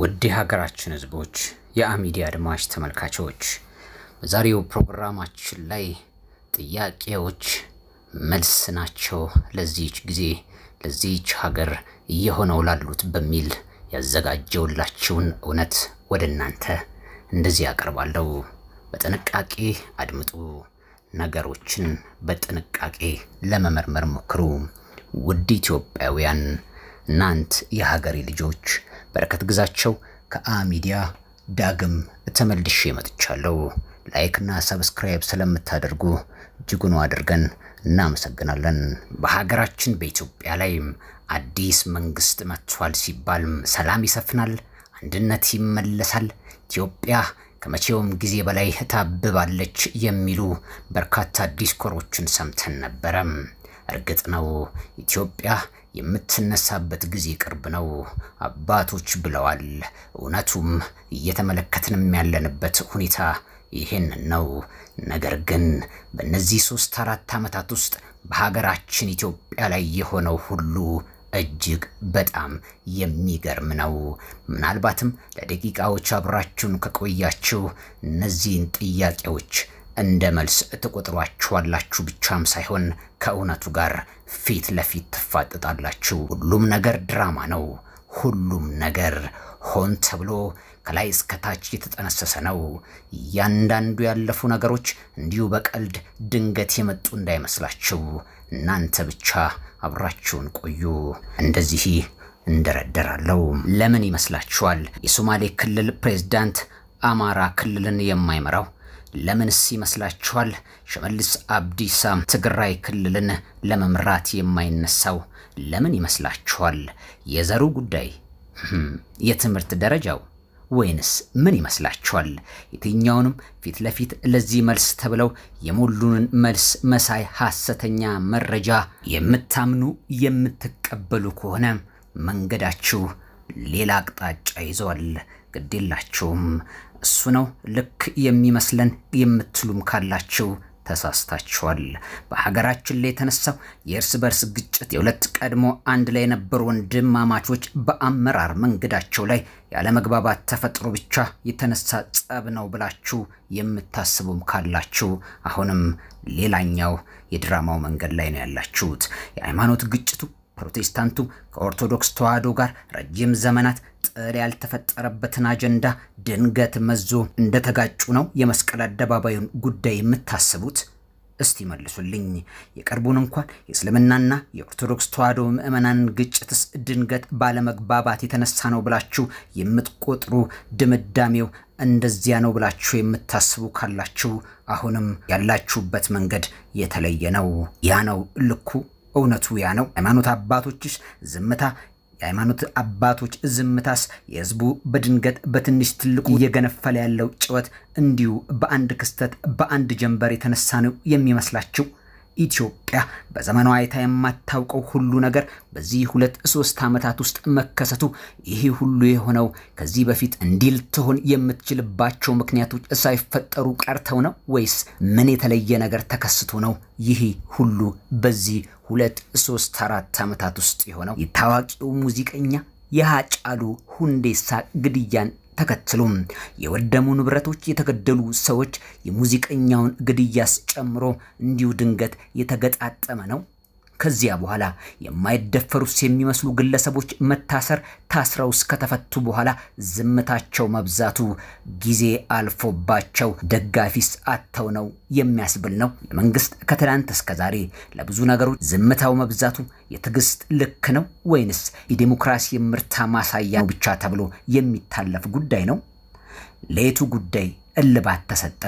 ውድ የሀገራችን ህዝቦች የአሚዲያ አድማጭ ተመልካቾች በዛሬው ፕሮግራማችን ላይ ጥያቄዎች መልስ ናቸው ለዚች ጊዜ ለዚች ሀገር እየሆነው ላሉት በሚል ያዘጋጀውላችሁን እውነት ወደ እናንተ እንደዚህ ያቀርባለሁ። በጥንቃቄ አድምጡ። ነገሮችን በጥንቃቄ ለመመርመር ሞክሩ። ውድ ኢትዮጵያውያን እናንት የሀገሬ ልጆች በረከት ግዛቸው ከአ ሚዲያ ዳግም ተመልሼ መጥቻለሁ። ላይክና ሰብስክራይብ ስለምታደርጉ እጅጉን አድርገን እናመሰግናለን። በሀገራችን በኢትዮጵያ ላይ አዲስ መንግስት መጥቷል ሲባል ሰላም ይሰፍናል፣ አንድነት ይመለሳል፣ ኢትዮጵያ ከመቼውም ጊዜ በላይ ታብባለች የሚሉ በርካታ ዲስኮሮችን ሰምተን ነበረ። እርግጥ ነው ኢትዮጵያ የምትነሳበት ጊዜ ቅርብ ነው አባቶች ብለዋል። እውነቱም እየተመለከትንም ያለንበት ሁኔታ ይህን ነው። ነገር ግን በእነዚህ ሶስት አራት ዓመታት ውስጥ በሀገራችን ኢትዮጵያ ላይ የሆነው ሁሉ እጅግ በጣም የሚገርም ነው። ምናልባትም ለደቂቃዎች አብራችሁን ከቆያችሁ እነዚህን ጥያቄዎች እንደ መልስ ትቆጥሯችኋላችሁ ብቻም ሳይሆን ከእውነቱ ጋር ፊት ለፊት ትፋጠጣላችሁ። ሁሉም ነገር ድራማ ነው። ሁሉም ነገር ሆን ተብሎ ከላይ እስከ ታች የተጠነሰሰ ነው። እያንዳንዱ ያለፉ ነገሮች እንዲሁ በቀልድ ድንገት የመጡ እንዳይመስላችሁ። እናንተ ብቻ አብራችሁን ቆዩ። እንደዚህ እንደረደራለው። ለምን ይመስላችኋል የሶማሌ ክልል ፕሬዝዳንት አማራ ክልልን የማይመራው? ለምንስ ይመስላችኋል ሽመልስ አብዲሳ ትግራይ ክልልን ለመምራት የማይነሳው? ለምን ይመስላችኋል? የዘሩ ጉዳይ፣ የትምህርት ደረጃው ወይንስ ምን ይመስላችኋል? የትኛውንም ፊት ለፊት ለዚህ መልስ ተብለው የሞሉንን መልስ መሳይ ሐሰተኛ መረጃ የምታምኑ የምትቀበሉ ከሆነ መንገዳችሁ ሌላ አቅጣጫ ይዟል። ግዴላቸውም። እሱ ነው ልክ የሚመስለን የምትሉም ካላችሁ ተሳስታችኋል። በሀገራችን ላይ የተነሳው የእርስ በርስ ግጭት የሁለት ቀድሞ አንድ ላይ የነበሩ ወንድማማቾች በአመራር መንገዳቸው ላይ ያለመግባባት ተፈጥሮ ብቻ የተነሳ ጸብ ነው ብላችሁ የምታስቡም ካላችሁ አሁንም ሌላኛው የድራማው መንገድ ላይ ነው ያላችሁት። የሃይማኖት ግጭቱ ፕሮቴስታንቱ ከኦርቶዶክስ ተዋህዶ ጋር ረጅም ዘመናት ጥል ያልተፈጠረበትን አጀንዳ ድንገት መዞ እንደተጋጩ ነው የመስቀል አደባባዩን ጉዳይ የምታስቡት? እስቲ መልሱልኝ። የቀርቡን እንኳን የእስልምናና የኦርቶዶክስ ተዋህዶ ምዕመናን ግጭትስ ድንገት ባለመግባባት የተነሳ ነው ብላችሁ የምትቆጥሩ ድምዳሜው እንደዚያ ነው ብላችሁ የምታስቡ ካላችሁ አሁንም ያላችሁበት መንገድ የተለየ ነው። ያ ነው ልኩ እውነቱ ያ ነው። ሃይማኖት አባቶችስ ዝምታ የሃይማኖት አባቶች ዝምታስ የህዝቡ በድንገት በትንሽ ትልቁ እየገነፈለ ያለው ጭወት እንዲሁ በአንድ ክስተት በአንድ ጀንበር የተነሳ ነው የሚመስላችሁ? ኢትዮጵያ በዘመኗ አይታ የማታውቀው ሁሉ ነገር በዚህ ሁለት ሶስት ዓመታት ውስጥ መከሰቱ፣ ይህ ሁሉ የሆነው ከዚህ በፊት እንዲል ትሆን የምትችልባቸው ምክንያቶች ሳይፈጠሩ ቀርተው ነው ወይስ ምን የተለየ ነገር ተከስቶ ነው? ይህ ሁሉ በዚህ ሁለት ሶስት አራት ዓመታት ውስጥ የሆነው የታዋቂው ሙዚቀኛ የሃጫሉ ሁንዴሳ ግድያን ተከትሎም የወደሙ ንብረቶች፣ የተገደሉ ሰዎች፣ የሙዚቀኛውን ግድያስ ጨምሮ እንዲሁ ድንገት የተገጣጠመ ነው ከዚያ በኋላ የማይደፈሩስ የሚመስሉ ግለሰቦች መታሰር፣ ታስረው እስከተፈቱ በኋላ ዝምታቸው መብዛቱ ጊዜ አልፎባቸው ደጋፊስ አጥተው ነው የሚያስብል ነው። የመንግስት ከትናንት እስከ ዛሬ ለብዙ ነገሮች ዝምታው መብዛቱ የትዕግስት ልክ ነው ወይንስ የዴሞክራሲ ምርታ ማሳያ ነው ብቻ ተብሎ የሚታለፍ ጉዳይ ነው? ለየቱ ጉዳይ እልባት ተሰጠ?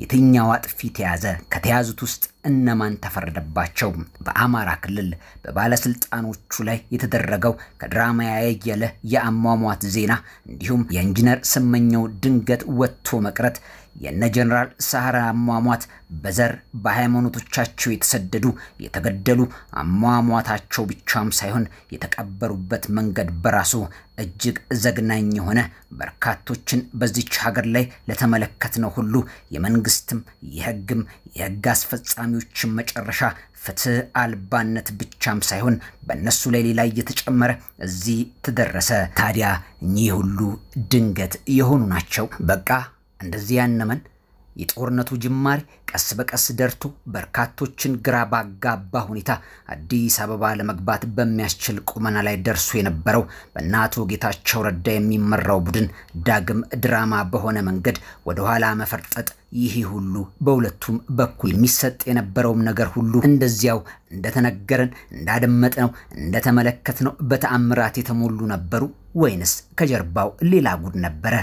የትኛው አጥፊ ተያዘ? ከተያዙት ውስጥ እነማን ተፈረደባቸው? በአማራ ክልል በባለስልጣኖቹ ላይ የተደረገው ከድራማ ያየለ የአሟሟት ዜና እንዲሁም የኢንጂነር ስመኘው ድንገት ወጥቶ መቅረት የነ ጀነራል ሳህራ አሟሟት በዘር በሃይማኖቶቻቸው የተሰደዱ የተገደሉ አሟሟታቸው ብቻም ሳይሆን የተቀበሩበት መንገድ በራሱ እጅግ ዘግናኝ የሆነ በርካቶችን በዚች ሀገር ላይ ለተመለከትነው ሁሉ የመንግስትም የህግም የህግ አስፈጻሚ ተቃዋሚዎች መጨረሻ ፍትህ አልባነት ብቻም ሳይሆን በእነሱ ላይ ሌላ እየተጨመረ እዚህ ተደረሰ። ታዲያ እኚህ ሁሉ ድንገት የሆኑ ናቸው? በቃ እንደዚህ ያነመን የጦርነቱ ጅማሬ ቀስ በቀስ ደርቶ በርካቶችን ግራ ባጋባ ሁኔታ አዲስ አበባ ለመግባት በሚያስችል ቁመና ላይ ደርሶ የነበረው በእነ አቶ ጌታቸው ረዳ የሚመራው ቡድን ዳግም ድራማ በሆነ መንገድ ወደኋላ መፈርጠጥ ይህ ሁሉ በሁለቱም በኩል የሚሰጥ የነበረውም ነገር ሁሉ እንደዚያው እንደተነገረን እንዳደመጥነው እንደተመለከትነው በተአምራት የተሞሉ ነበሩ ወይንስ ከጀርባው ሌላ ጉድ ነበረ?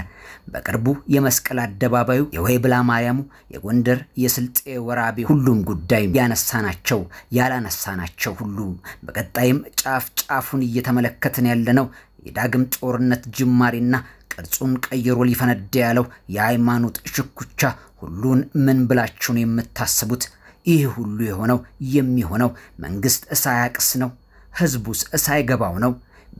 በቅርቡ የመስቀል አደባባዩ፣ የወይብላ ማርያሙ፣ የጎንደር የስልጤ ወራቤ፣ ሁሉም ጉዳይ ያነሳናቸው ያላነሳናቸው ሁሉ በቀጣይም ጫፍ ጫፉን እየተመለከትን ያለነው የዳግም ጦርነት ጅማሬና ቅርጹን ቀይሮ ሊፈነዳ ያለው የሃይማኖት ሽኩቻ ሁሉን ምን ብላችሁ ነው የምታስቡት? ይህ ሁሉ የሆነው የሚሆነው መንግስት ሳያቅስ ነው? ህዝቡስ ሳይገባው ነው?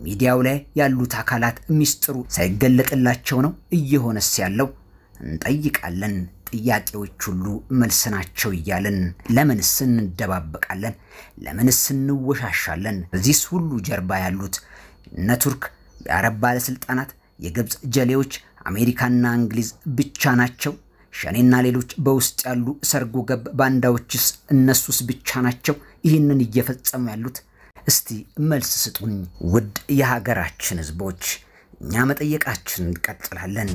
ሚዲያው ላይ ያሉት አካላት ሚስጥሩ ሳይገለጥላቸው ነው እየሆነስ ያለው? እንጠይቃለን። ጥያቄዎች ሁሉ መልስ ናቸው እያለን ለምንስ እንደባበቃለን? ለምንስ እንወሻሻለን? በዚህስ ሁሉ ጀርባ ያሉት እነ ቱርክ፣ የአረብ ባለስልጣናት፣ የግብፅ ጀሌዎች፣ አሜሪካና እንግሊዝ ብቻ ናቸው። ሸኔና ሌሎች በውስጥ ያሉ ሰርጎ ገብ ባንዳዎችስ እነሱስ ብቻ ናቸው ይህንን እየፈጸሙ ያሉት? እስቲ መልስ ስጡኝ ውድ የሀገራችን ህዝቦች። እኛ መጠየቃችን እንቀጥላለን።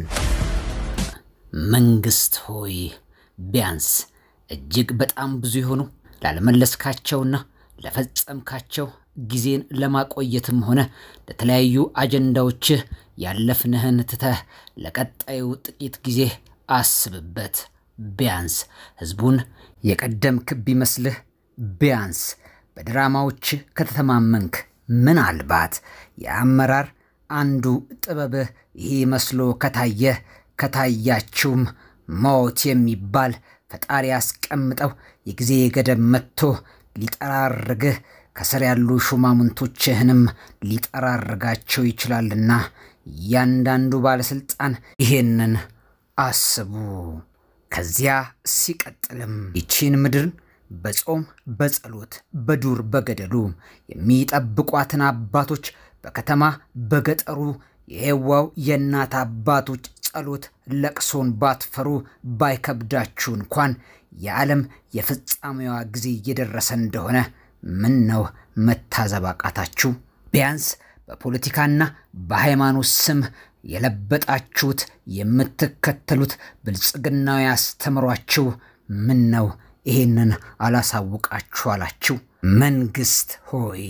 መንግስት ሆይ ቢያንስ እጅግ በጣም ብዙ የሆኑ ላለመለስካቸውና ለፈጸምካቸው ጊዜን ለማቆየትም ሆነ ለተለያዩ አጀንዳዎችህ ያለፍንህን ትተህ ለቀጣዩ ጥቂት ጊዜ አስብበት። ቢያንስ ህዝቡን ክብ ቢመስልህ፣ ቢያንስ በድራማዎች ከተተማመንክ፣ ምናልባት የአመራር አንዱ ጥበብህ ይህ መስሎ ከታየ ከታያችውም ሞት የሚባል ፈጣሪ ያስቀምጠው የጊዜ ገደብ መጥቶ ሊጠራርግህ ከስር ያሉ ሹማምንቶችህንም ሊጠራርጋቸው ይችላልና እያንዳንዱ ባለሥልጣን ይሄንን አስቡ። ከዚያ ሲቀጥልም ይቺን ምድር በጾም በጸሎት በዱር በገደሉ የሚጠብቋትን አባቶች በከተማ በገጠሩ የየዋው የእናት አባቶች ጸሎት ለቅሶን ባትፈሩ ባይከብዳችሁ እንኳን የዓለም የፍጻሜዋ ጊዜ እየደረሰ እንደሆነ ምን ነው መታዘብ አቃታችሁ? ቢያንስ በፖለቲካና በሃይማኖት ስም የለበጣችሁት የምትከተሉት ብልጽግናዊ ያስተምሯችሁ ምን ነው ይሄንን አላሳውቃችሁ አላችሁ። መንግሥት ሆይ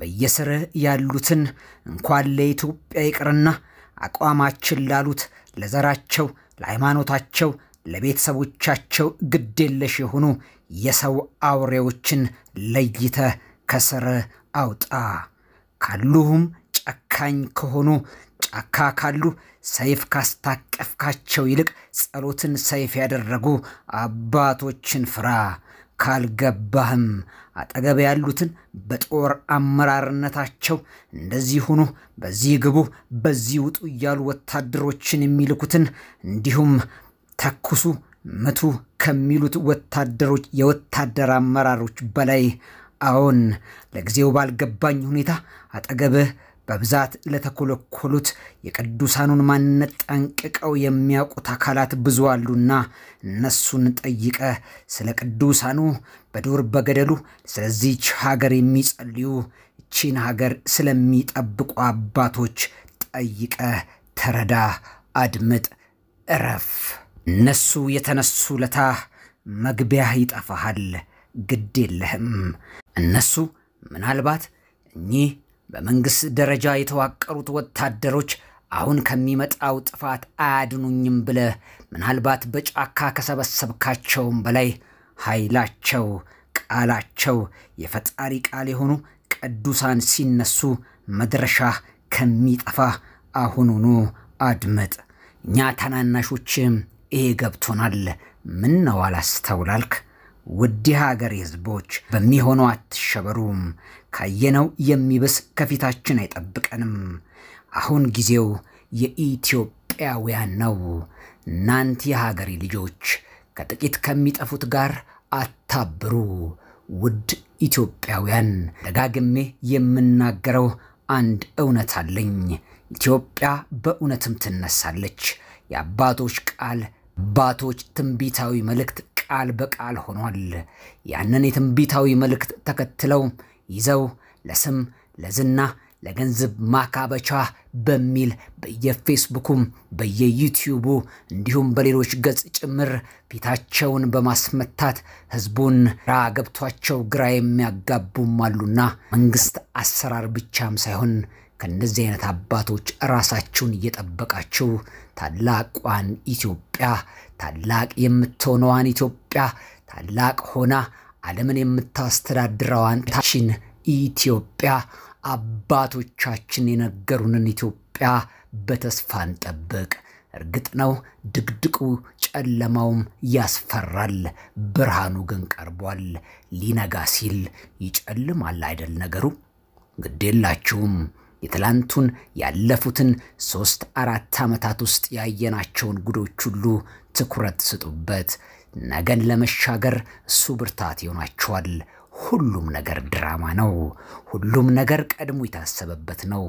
በየስርህ ያሉትን እንኳን ለኢትዮጵያ ይቅርና አቋማችን ላሉት ለዘራቸው፣ ለሃይማኖታቸው፣ ለቤተሰቦቻቸው ግዴለሽ የሆኑ የሰው አውሬዎችን ለይተ ከስር አውጣ ካሉሁም ጨካኝ ከሆኑ ጫካ ካሉ ሰይፍ ካስታቀፍካቸው ይልቅ ጸሎትን ሰይፍ ያደረጉ አባቶችን ፍራ። ካልገባህም አጠገብ ያሉትን በጦር አመራርነታቸው እንደዚህ ሁኑ፣ በዚህ ግቡ፣ በዚህ ውጡ እያሉ ወታደሮችን የሚልኩትን እንዲሁም ተኩሱ፣ ምቱ ከሚሉት ወታደሮች የወታደር አመራሮች በላይ አዎን፣ ለጊዜው ባልገባኝ ሁኔታ አጠገብህ በብዛት ለተኮለኮሉት የቅዱሳኑን ማንነት ጠንቅቀው የሚያውቁት አካላት ብዙ አሉና እነሱን ጠይቀ ስለ ቅዱሳኑ በዱር በገደሉ ስለዚች ሀገር የሚጸልዩ እቺን ሀገር ስለሚጠብቁ አባቶች ጠይቀ ተረዳ፣ አድምጥ፣ እረፍ። እነሱ የተነሱ ለታ መግቢያ ይጠፋሃል፣ ግድ የለህም። እነሱ ምናልባት እኚህ በመንግሥት ደረጃ የተዋቀሩት ወታደሮች አሁን ከሚመጣው ጥፋት አያድኑኝም ብለህ ምናልባት በጫካ ከሰበሰብካቸውም በላይ ኃይላቸው፣ ቃላቸው የፈጣሪ ቃል የሆኑ ቅዱሳን ሲነሱ መድረሻ ከሚጠፋ አሁኑኑ አድመጥ። እኛ ታናናሾችም ይሄ ገብቶናል። ምን ነው አላስተውላልክ? ውድ የሀገሬ ሕዝቦች በሚሆነው አትሸበሩም። ካየነው የሚብስ ከፊታችን አይጠብቀንም። አሁን ጊዜው የኢትዮጵያውያን ነው። እናንት የሀገሬ ልጆች ከጥቂት ከሚጠፉት ጋር አታብሩ። ውድ ኢትዮጵያውያን፣ ደጋግሜ የምናገረው አንድ እውነት አለኝ። ኢትዮጵያ በእውነትም ትነሳለች። የአባቶች ቃል አባቶች ትንቢታዊ መልእክት ቃል በቃል ሆኗል። ያንን የትንቢታዊ መልእክት ተከትለው ይዘው ለስም ለዝና ለገንዘብ ማካበቻ በሚል በየፌስቡኩም በየዩቲዩቡ እንዲሁም በሌሎች ገጽ ጭምር ፊታቸውን በማስመታት ህዝቡን ራ ገብቷቸው ግራ የሚያጋቡም አሉና መንግስት አሰራር ብቻም ሳይሆን ከእነዚህ አይነት አባቶች ራሳችሁን እየጠበቃችሁ ታላቋን ኢትዮጵያ ታላቅ የምትሆነዋን ኢትዮጵያ ታላቅ ሆና ዓለምን የምታስተዳድረዋን ታችን ኢትዮጵያ አባቶቻችን የነገሩንን ኢትዮጵያ በተስፋ እንጠብቅ። እርግጥ ነው ድቅድቁ ጨለማውም ያስፈራል፣ ብርሃኑ ግን ቀርቧል። ሊነጋ ሲል ይጨልማል አይደል ነገሩ? ግድ የላችሁም። የትላንቱን ያለፉትን ሶስት አራት ዓመታት ውስጥ ያየናቸውን ጉዶች ሁሉ ትኩረት ስጡበት። ነገን ለመሻገር እሱ ብርታት ይሆናቸዋል ሁሉም ነገር ድራማ ነው። ሁሉም ነገር ቀድሞ የታሰበበት ነው።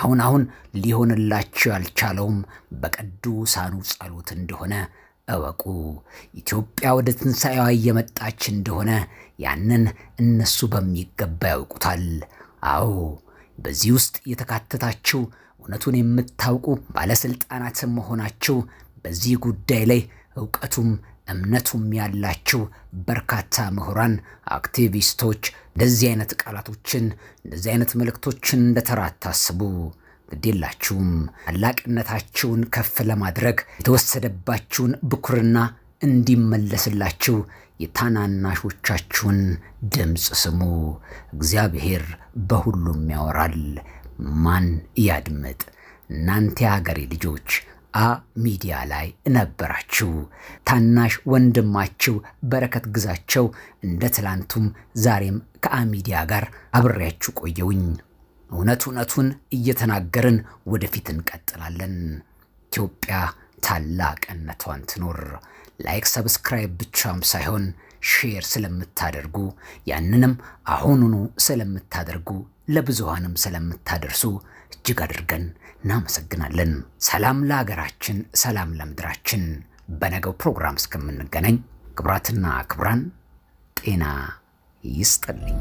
አሁን አሁን ሊሆንላችሁ ያልቻለውም በቅዱሳኑ ጸሎት እንደሆነ እወቁ። ኢትዮጵያ ወደ ትንሣኤዋ እየመጣች እንደሆነ ያንን እነሱ በሚገባ ያውቁታል። አዎ በዚህ ውስጥ የተካተታችሁ እውነቱን የምታውቁ ባለሥልጣናትም መሆናችሁ በዚህ ጉዳይ ላይ እውቀቱም እምነቱም ያላቸው በርካታ ምሁራን፣ አክቲቪስቶች እንደዚህ አይነት ቃላቶችን እንደዚህ አይነት መልእክቶችን እንደተራ አታስቡ። ግዴላችሁም ታላቅነታችሁን ከፍ ለማድረግ የተወሰደባችሁን ብኩርና እንዲመለስላችሁ የታናናሾቻችሁን ድምፅ ስሙ። እግዚአብሔር በሁሉም ያወራል። ማን ያድምጥ? እናንተ የሀገሬ ልጆች አ ሚዲያ ላይ ነበራችሁ። ታናሽ ወንድማችሁ በረከት ግዛቸው እንደ ትላንቱም ዛሬም ከአ ሚዲያ ጋር አብሬያችሁ ቆየውኝ። እውነት እውነቱን እየተናገርን ወደፊት እንቀጥላለን። ኢትዮጵያ ታላቅነቷን ትኖር። ላይክ፣ ሰብስክራይብ ብቻም ሳይሆን ሼር ስለምታደርጉ ያንንም አሁኑኑ ስለምታደርጉ ለብዙሃንም ስለምታደርሱ እጅግ አድርገን እናመሰግናለን። ሰላም ለሀገራችን፣ ሰላም ለምድራችን። በነገው ፕሮግራም እስከምንገናኝ ክብራትና ክብራን ጤና ይስጥልኝ።